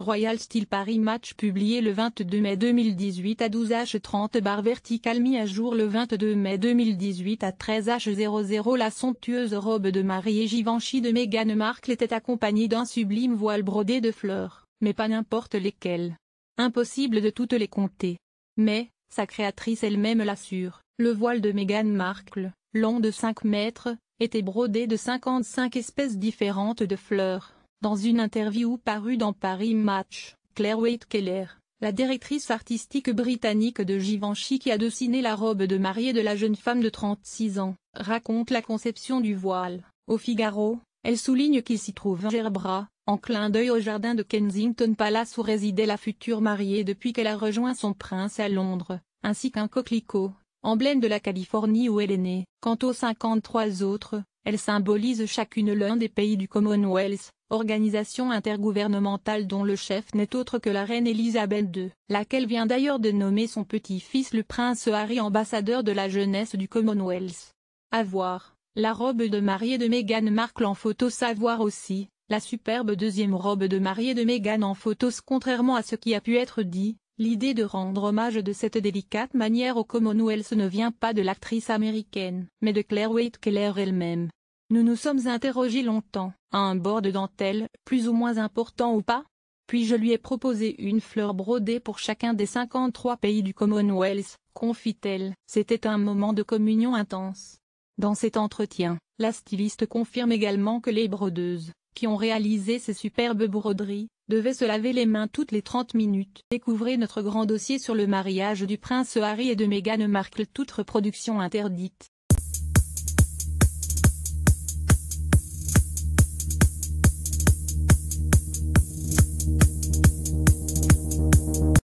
Royal Style Paris Match publié le 22 mai 2018 à 12h30 barre verticale mis à jour le 22 mai 2018 à 13h00 La somptueuse robe de et Givenchy de Meghan Markle était accompagnée d'un sublime voile brodé de fleurs, mais pas n'importe lesquelles. Impossible de toutes les compter. Mais, sa créatrice elle-même l'assure, le voile de Meghan Markle, long de 5 mètres, était brodé de 55 espèces différentes de fleurs. Dans une interview parue dans Paris Match, Claire Waite Keller, la directrice artistique britannique de Givenchy qui a dessiné la robe de mariée de la jeune femme de 36 ans, raconte la conception du voile. Au Figaro, elle souligne qu'il s'y trouve un gerbra, en clin d'œil au jardin de Kensington Palace où résidait la future mariée depuis qu'elle a rejoint son prince à Londres, ainsi qu'un coquelicot, emblème de la Californie où elle est née. Quant aux 53 autres, elles symbolisent chacune l'un des pays du Commonwealth, organisation intergouvernementale dont le chef n'est autre que la reine Elisabeth II, laquelle vient d'ailleurs de nommer son petit-fils le prince Harry ambassadeur de la jeunesse du Commonwealth. À voir, la robe de mariée de Meghan Markle en photo savoir aussi, la superbe deuxième robe de mariée de Meghan en photos contrairement à ce qui a pu être dit, L'idée de rendre hommage de cette délicate manière au Commonwealth ne vient pas de l'actrice américaine, mais de Claire Waite Keller elle-même. Nous nous sommes interrogés longtemps, à un bord de dentelle, plus ou moins important ou pas Puis je lui ai proposé une fleur brodée pour chacun des 53 pays du Commonwealth, confit elle C'était un moment de communion intense. Dans cet entretien, la styliste confirme également que les brodeuses, qui ont réalisé ces superbes broderies, devaient se laver les mains toutes les 30 minutes. Découvrez notre grand dossier sur le mariage du prince Harry et de Meghan Markle toute reproduction interdite.